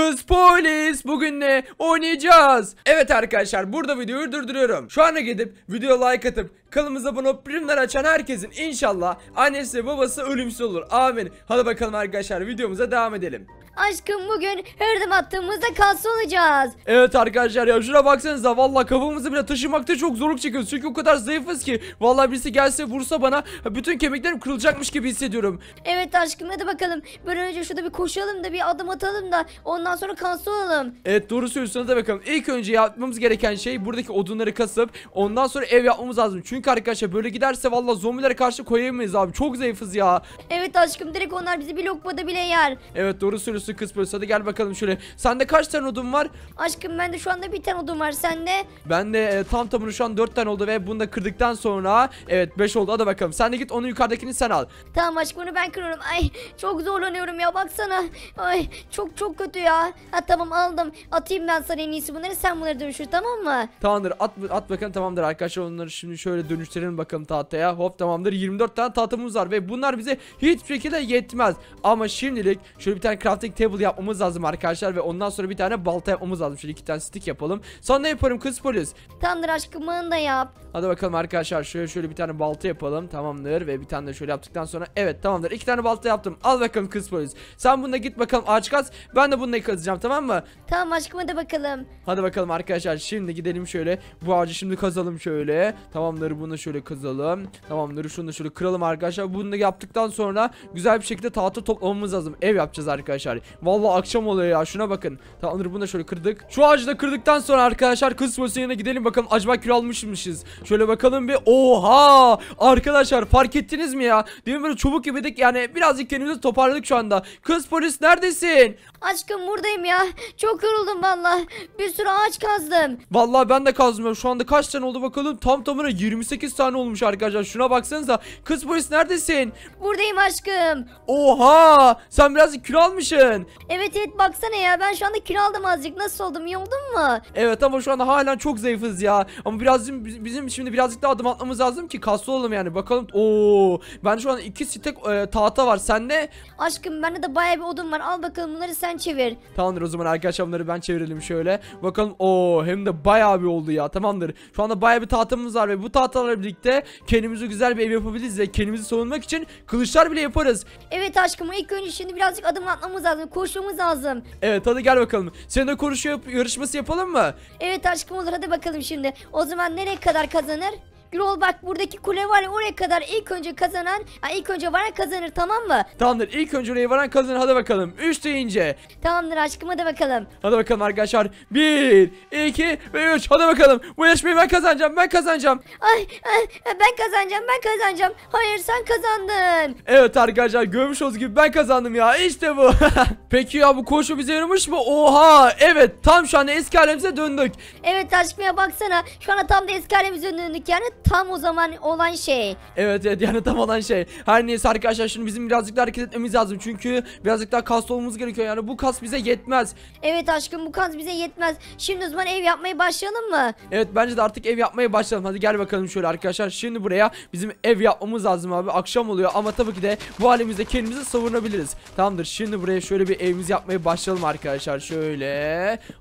Kız polis bugün ne oynayacağız. Evet arkadaşlar burada videoyu durduruyorum. Şu anda gidip video like atıp kanalımıza abone olup açan herkesin inşallah annesi babası ölümsüz olur. Amin. Hadi bakalım arkadaşlar videomuza devam edelim. Aşkım bugün hırdım attığımızda kas olacağız. Evet arkadaşlar ya şuna baksanıza valla kafamızı bile taşımakta çok zorluk çekiyoruz. Çünkü o kadar zayıfız ki valla birisi gelse vursa bana bütün kemiklerim kırılacakmış gibi hissediyorum. Evet aşkım hadi bakalım. Böyle önce şurada bir koşalım da bir adım atalım da ondan sonra kaslı olalım. Evet doğru söylüyorsunuz da bakalım. İlk önce yapmamız gereken şey buradaki odunları kasıp ondan sonra ev yapmamız lazım. Çünkü arkadaşlar böyle giderse valla zombilere karşı koyamayız abi. Çok zayıfız ya. Evet aşkım direkt onlar bizi bir lokmada bile yer. Evet doğru söylüyorsunuz yapıyorsun kız polis? Hadi gel bakalım şöyle. Sende kaç tane odun var? Aşkım ben de şu anda bir tane odun var sende. Ben de e, tam tamına şu an 4 tane oldu ve bunu da kırdıktan sonra evet 5 oldu. Hadi bakalım. Sen de git onu yukarıdakini sen al. Tamam aşkım onu ben kırıyorum. Ay çok zorlanıyorum ya baksana. Ay çok çok kötü ya. Ha tamam aldım. Atayım ben sana en iyisi bunları sen bunları dönüştür tamam mı? Tamamdır at, at bakalım tamamdır arkadaşlar onları şimdi şöyle dönüştürelim bakalım tahtaya. Hop tamamdır 24 tane tahtamız var ve bunlar bize hiçbir şekilde yetmez. Ama şimdilik şöyle bir tane crafting crafting table yapmamız lazım arkadaşlar ve ondan sonra bir tane balta yapmamız lazım. Şöyle iki tane stick yapalım. Sonra ne yaparım kız polis? Tandır aşkımın da yap. Hadi bakalım arkadaşlar şöyle şöyle bir tane balta yapalım tamamdır ve bir tane de şöyle yaptıktan sonra evet tamamdır iki tane balta yaptım al bakalım kız polis sen bununla git bakalım ağaç kaz ben de bununla kazacağım tamam mı? Tamam aşkım hadi bakalım. Hadi bakalım arkadaşlar şimdi gidelim şöyle bu ağacı şimdi kazalım şöyle tamamdır bunu şöyle kazalım tamamdır şunu da şöyle kıralım arkadaşlar bunu yaptıktan sonra güzel bir şekilde tahta toplamamız lazım ev yapacağız arkadaşlar Vallahi akşam oluyor ya şuna bakın tamamdır bunu da şöyle kırdık şu ağacı da kırdıktan sonra arkadaşlar kız polisinin yanına gidelim bakalım acaba kilo almışmışız Şöyle bakalım bir. Oha! Arkadaşlar fark ettiniz mi ya? Demin böyle çubuk gibiydik yani birazcık kendimizi toparladık şu anda. Kız polis neredesin? Aşkım buradayım ya. Çok yoruldum valla. Bir sürü ağaç kazdım. Valla ben de kazmıyorum. Şu anda kaç tane oldu bakalım. Tam tamına 28 tane olmuş arkadaşlar. Şuna baksanıza. Kız polis neredesin? Buradayım aşkım. Oha! Sen biraz kilo almışsın. Evet evet baksana ya. Ben şu anda kilo aldım azıcık. Nasıl oldum? İyi oldun mu? Evet ama şu anda halen çok zayıfız ya. Ama birazcık bizim şimdi birazcık daha adım atmamız lazım ki kaslı olalım yani. Bakalım. Oo! Ben şu an iki stek e, tahta var. Sende? Aşkım bende de baya bir odun var. Al bakalım bunları sen sen çevir. Tamamdır o zaman arkadaşlar bunları ben çevirelim şöyle. Bakalım o hem de bayağı bir oldu ya tamamdır. Şu anda bayağı bir tahtamız var ve bu tahtalarla birlikte kendimizi güzel bir ev yapabiliriz ve kendimizi savunmak için kılıçlar bile yaparız. Evet aşkım ilk önce şimdi birazcık adım atmamız lazım koşmamız lazım. Evet hadi gel bakalım. Sen de konuşuyor yarışması yapalım mı? Evet aşkım olur hadi bakalım şimdi. O zaman nereye kadar kazanır? Gürol bak buradaki kule var ya oraya kadar ilk önce kazanan ilk önce varan kazanır tamam mı? Tamamdır ilk önce oraya varan kazanır hadi bakalım 3 deyince. Tamamdır aşkım hadi bakalım. Hadi bakalım arkadaşlar bir, iki ve üç, hadi bakalım bu yarışmayı ben kazanacağım ben kazanacağım. Ay, ay ben kazanacağım ben kazanacağım. Hayır sen kazandın. Evet arkadaşlar görmüş olduğunuz gibi ben kazandım ya işte bu. Peki ya bu koşu bize yaramış mı? Oha evet tam şu anda eski halimize döndük. Evet aşkım ya baksana şu anda tam da eski halimize döndük yani tam o zaman olan şey. Evet evet yani tam olan şey. Her neyse arkadaşlar şimdi bizim birazcık daha hareket etmemiz lazım. Çünkü birazcık daha kas olmamız gerekiyor. Yani bu kas bize yetmez. Evet aşkım bu kas bize yetmez. Şimdi o zaman ev yapmaya başlayalım mı? Evet bence de artık ev yapmaya başlayalım. Hadi gel bakalım şöyle arkadaşlar. Şimdi buraya bizim ev yapmamız lazım abi. Akşam oluyor ama tabii ki de bu halimizde kendimizi savunabiliriz. Tamamdır. Şimdi buraya şöyle bir evimiz yapmaya başlayalım arkadaşlar. Şöyle.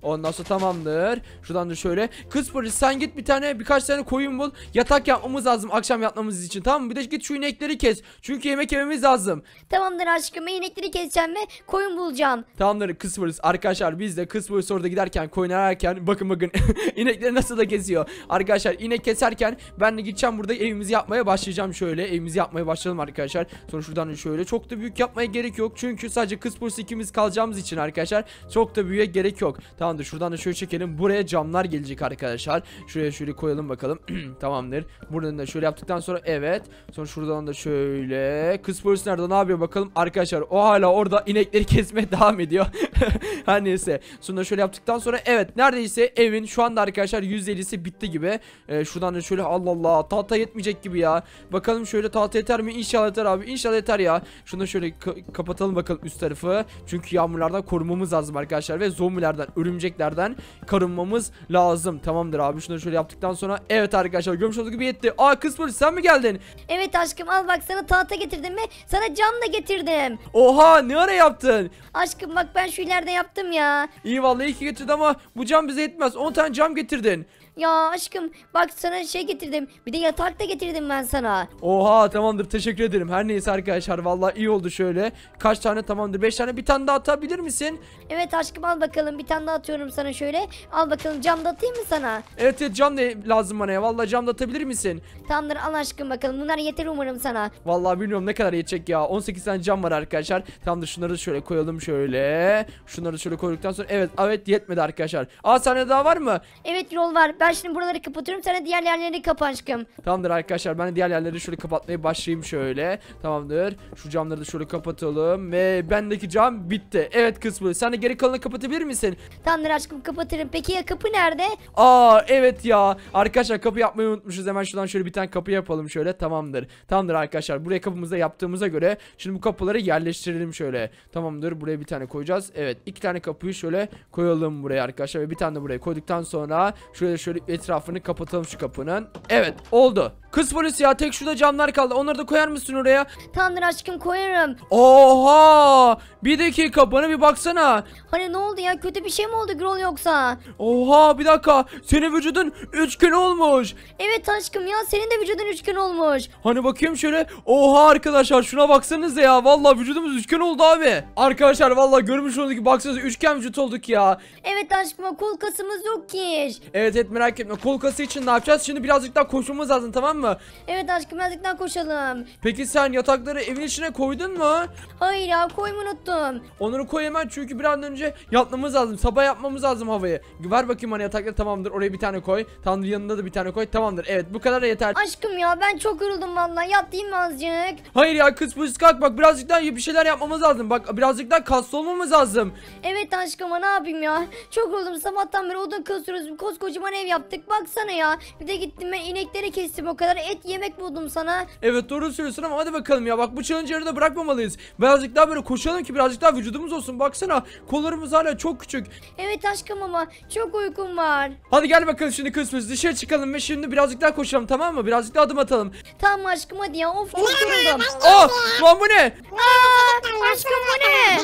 Ondan sonra tamamdır. Şuradan da şöyle. Kız polis sen git bir tane birkaç tane koyun bul. Yat yatak yapmamız lazım akşam yatmamız için tamam mı? Bir de git şu inekleri kes. Çünkü yemek yememiz lazım. Tamamdır aşkım ben inekleri keseceğim ve koyun bulacağım. Tamamdır kız kısmırız. Arkadaşlar biz de kız kısmırız orada giderken koyun ararken bakın bakın inekleri nasıl da geziyor. Arkadaşlar inek keserken ben de gideceğim burada evimizi yapmaya başlayacağım şöyle. Evimizi yapmaya başlayalım arkadaşlar. Sonra şuradan şöyle çok da büyük yapmaya gerek yok. Çünkü sadece kız kısmırız ikimiz kalacağımız için arkadaşlar çok da büyüğe gerek yok. Tamamdır şuradan da şöyle çekelim. Buraya camlar gelecek arkadaşlar. Şuraya şöyle koyalım bakalım. Tamamdır. Tamamdır. Buradan da şöyle yaptıktan sonra evet. Sonra şuradan da şöyle. Kız polis nerede ne yapıyor bakalım. Arkadaşlar o hala orada inekleri kesmeye devam ediyor. Her neyse. Sonra şöyle yaptıktan sonra evet neredeyse evin şu anda arkadaşlar %50'si bitti gibi. Ee, şuradan da şöyle Allah Allah tahta yetmeyecek gibi ya. Bakalım şöyle tahta yeter mi? İnşallah yeter abi. İnşallah yeter ya. Şunu şöyle ka kapatalım bakalım üst tarafı. Çünkü yağmurlardan korumamız lazım arkadaşlar ve zombilerden, örümceklerden karınmamız lazım. Tamamdır abi. Şunu şöyle yaptıktan sonra evet arkadaşlar görmüş olduğunuz olduğu gibi yetti. Aa kız polis sen mi geldin? Evet aşkım al bak sana tahta getirdim ve sana cam da getirdim. Oha ne ara yaptın? Aşkım bak ben şu ileride yaptım ya. İyi vallahi iyi ki getirdin ama bu cam bize yetmez. 10 tane cam getirdin. Ya aşkım bak sana şey getirdim. Bir de yatak da getirdim ben sana. Oha tamamdır teşekkür ederim. Her neyse arkadaşlar vallahi iyi oldu şöyle. Kaç tane tamamdır? 5 tane bir tane daha atabilir misin? Evet aşkım al bakalım. Bir tane daha atıyorum sana şöyle. Al bakalım cam da atayım mı sana? Evet evet cam da lazım bana ya. Vallahi cam da atabilir alabilir misin? Tamamdır al aşkım bakalım. Bunlar yeter umarım sana. Vallahi bilmiyorum ne kadar yetecek ya. 18 tane cam var arkadaşlar. Tamamdır şunları şöyle koyalım şöyle. Şunları şöyle koyduktan sonra evet evet yetmedi arkadaşlar. Aa sana daha var mı? Evet yol var. Ben şimdi buraları kapatıyorum. Sana diğer yerleri kapa aşkım. Tamamdır arkadaşlar. Ben de diğer yerleri şöyle kapatmaya başlayayım şöyle. Tamamdır. Şu camları da şöyle kapatalım. Ve bendeki cam bitti. Evet kısmı. Sen de geri kalanı kapatabilir misin? Tamamdır aşkım kapatırım. Peki ya kapı nerede? Aa evet ya. Arkadaşlar kapı yapmayı unutmuşuz hemen şuradan şöyle bir tane kapı yapalım şöyle tamamdır. Tamamdır arkadaşlar buraya kapımızda yaptığımıza göre şimdi bu kapıları yerleştirelim şöyle. Tamamdır buraya bir tane koyacağız. Evet iki tane kapıyı şöyle koyalım buraya arkadaşlar ve bir tane de buraya koyduktan sonra şöyle şöyle etrafını kapatalım şu kapının. Evet oldu. Kız polis ya tek şurada camlar kaldı. Onları da koyar mısın oraya? Tamamdır aşkım koyarım. Oha! Bir dakika bana bir baksana. Hani ne oldu ya? Kötü bir şey mi oldu Grol yoksa? Oha bir dakika. Senin vücudun üçgen olmuş. Evet aşkım ya senin de vücudun üçgen olmuş. Hani bakayım şöyle. Oha arkadaşlar şuna baksanız ya. Vallahi vücudumuz üçgen oldu abi. Arkadaşlar vallahi görmüş olduk ki baksanıza üçgen vücut olduk ya. Evet aşkım kol kasımız yok ki. Evet evet merak etme. Kol kası için ne yapacağız? Şimdi birazcık daha koşmamız lazım tamam mı? mı? Evet aşkım birazcık koşalım. Peki sen yatakları evin içine koydun mu? Hayır ya koymayı unuttum. Onları koy hemen çünkü bir an önce yatmamız lazım. Sabah yapmamız lazım havayı. Ver bakayım bana yatakları tamamdır. Oraya bir tane koy. Tanrı yanında da bir tane koy. Tamamdır evet bu kadar yeter. Aşkım ya ben çok yoruldum vallahi. Yat mı azıcık? Hayır ya kız fıs kalk bak birazcık daha bir şeyler yapmamız lazım. Bak birazcık daha kaslı olmamız lazım. Evet aşkım ama ne yapayım ya. Çok yoruldum sabahtan beri odun kasıyoruz. Koskocaman ev yaptık baksana ya. Bir de gittim ben ineklere kestim o kadar kadar et yemek buldum sana. Evet doğru söylüyorsun ama hadi bakalım ya bak bu challenge yarıda bırakmamalıyız. Birazcık daha böyle koşalım ki birazcık daha vücudumuz olsun. Baksana kollarımız hala çok küçük. Evet aşkım ama çok uykum var. Hadi gel bakalım şimdi kısmız dışarı çıkalım ve şimdi birazcık daha koşalım tamam mı? Birazcık daha adım atalım. Tamam aşkım hadi ya of çok yoruldum. Ah, lan bu ne? Aa aşkım bu ne?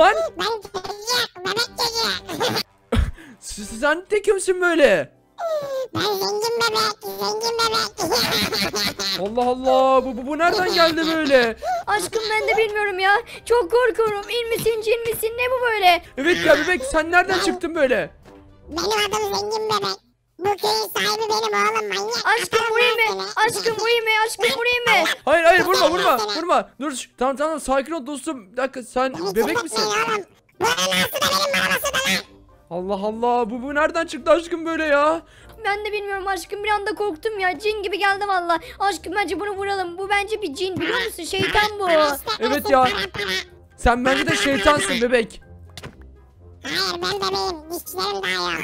Lan? Ben geliyorum bebek geliyor. Sen tekimsin böyle? Ben zengin bebek, zengin bebek. Allah Allah bu, bu, bu nereden geldi böyle? Aşkım ben de bilmiyorum ya. Çok korkuyorum. İn misin cin misin ne bu böyle? Evet ya bebek sen nereden çıktın böyle? Benim adım zengin bebek. Bu köyün sahibi benim oğlum manyak. Aşkım vurayım mı? Aşkım vurayım mı? Aşkım vurayım mı? Hayır hayır vurma vurma vurma. Dur tamam tamam sakin ol dostum. Bir dakika sen bebek misin? Oğlum. Bu anası da benim babası da lan. Allah Allah bu bu nereden çıktı aşkım böyle ya? Ben de bilmiyorum aşkım bir anda korktum ya cin gibi geldi valla. Aşkım bence bunu vuralım bu bence bir cin biliyor musun şeytan bu. Evet ya. Sen bence de şeytansın bebek. Hayır ben bebeğim dişlerim daha yok.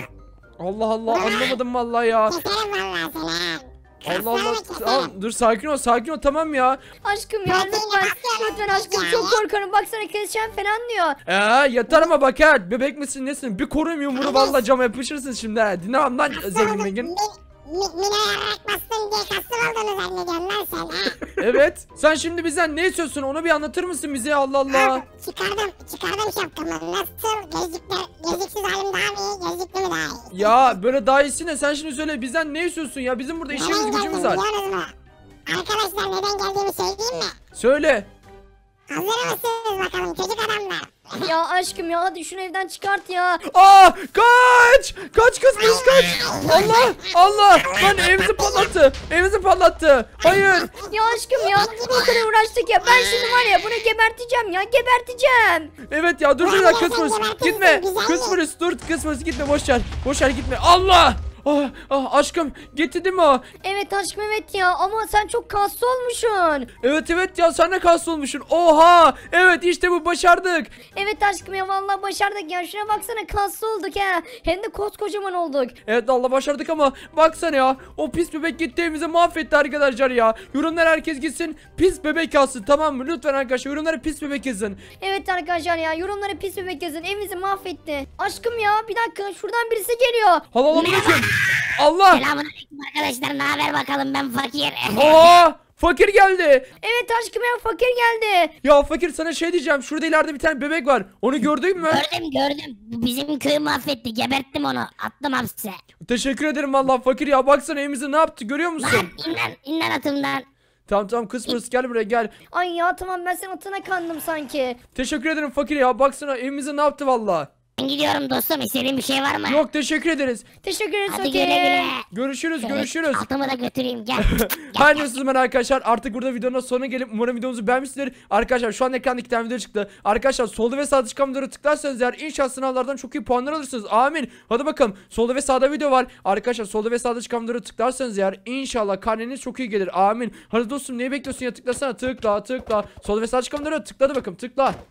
Allah Allah anlamadım valla ya. Keserim vallahi seni. Allah Allah. Al, dur sakin ol sakin ol tamam ya. Aşkım ya lütfen. Lütfen aşkım çok korkarım. Baksana keseceğim falan diyor. Ee yatar ama bak ha. Bebek misin nesin? Bir koruyayım yumruğu valla cama yapışırsın şimdi ha. Dinlemem lan zengin zengin. Mine yarrak bastın diye kasım olduğunu zannediyorsun lan evet. Sen şimdi bizden ne istiyorsun onu bir anlatır mısın bize Allah Allah. Abi, çıkardım çıkardım şapkamı. Nasıl gezikler geziksiz halim daha mı iyi gezikli mi daha iyi? Ya böyle daha iyisi ne sen şimdi söyle bizden ne istiyorsun ya bizim burada işimiz neden gücümüz var. Arkadaşlar neden geldiğimi söyleyeyim mi? Söyle. Hazır mısınız bakalım çocuk adamlar? Ya aşkım ya hadi şunu evden çıkart ya. Aa kaç! Kaç kızmış kaç! Allah! Allah! Lan evimizi patlattı. Evimizi patlattı. Hayır. Ya aşkım ya bu kadar uğraştık ya. Ben şimdi var ya bunu geberteceğim ya geberteceğim. Evet ya dur dur ya kız Gitme. Kız polis dur kız polis gitme boş ver. gitme. Allah! Ah, ah, aşkım getirdi mi o? Evet aşkım evet ya ama sen çok kaslı olmuşsun. Evet evet ya sen de kaslı olmuşsun. Oha evet işte bu başardık. Evet aşkım ya vallahi başardık ya şuna baksana kaslı olduk ha. Hem de koskocaman olduk. Evet vallahi başardık ama baksana ya o pis bebek gitti evimizi mahvetti arkadaşlar ya. Yorumlar herkes gitsin pis bebek yazsın tamam mı? Lütfen arkadaşlar yorumlara pis bebek yazın. Evet arkadaşlar ya yorumlara pis bebek yazın evimizi mahvetti. Aşkım ya bir dakika şuradan birisi geliyor. Hala hala geçin. Allah. Selamünaleyküm arkadaşlar. Ne haber bakalım ben fakir. Aa! Fakir geldi. Evet aşkım ya fakir geldi. Ya fakir sana şey diyeceğim. Şurada ileride bir tane bebek var. Onu gördün mü? Gördüm gördüm. Bizim köyü mahvetti. Geberttim onu. Attım hapse. Teşekkür ederim vallahi fakir ya. Baksana evimizi ne yaptı görüyor musun? Lan in lan, in atımdan. Tamam tamam kısmırız gel buraya gel. Ay ya tamam ben senin atına kandım sanki. Teşekkür ederim fakir ya. Baksana evimizi ne yaptı vallahi. Ben gidiyorum dostum. İstediğin bir şey var mı? Yok teşekkür ederiz. Teşekkür ederiz Hadi güle güle. Görüşürüz Şöyle görüşürüz. Altımı da götüreyim gel. Her neyse ben arkadaşlar artık burada videonun sonuna gelip umarım videomuzu beğenmişsinizdir. Arkadaşlar şu an ekranda iki tane video çıktı. Arkadaşlar solda ve sağda çıkan videoları tıklarsanız eğer inşallah sınavlardan çok iyi puanlar alırsınız. Amin. Hadi bakalım. Solda ve sağda video var. Arkadaşlar solda ve sağda çıkan videoları tıklarsanız eğer inşallah karneniz çok iyi gelir. Amin. Hadi dostum neyi bekliyorsun ya tıklasana tıkla tıkla. Solda ve sağda çıkan videoları tıkladı bakalım tıkla.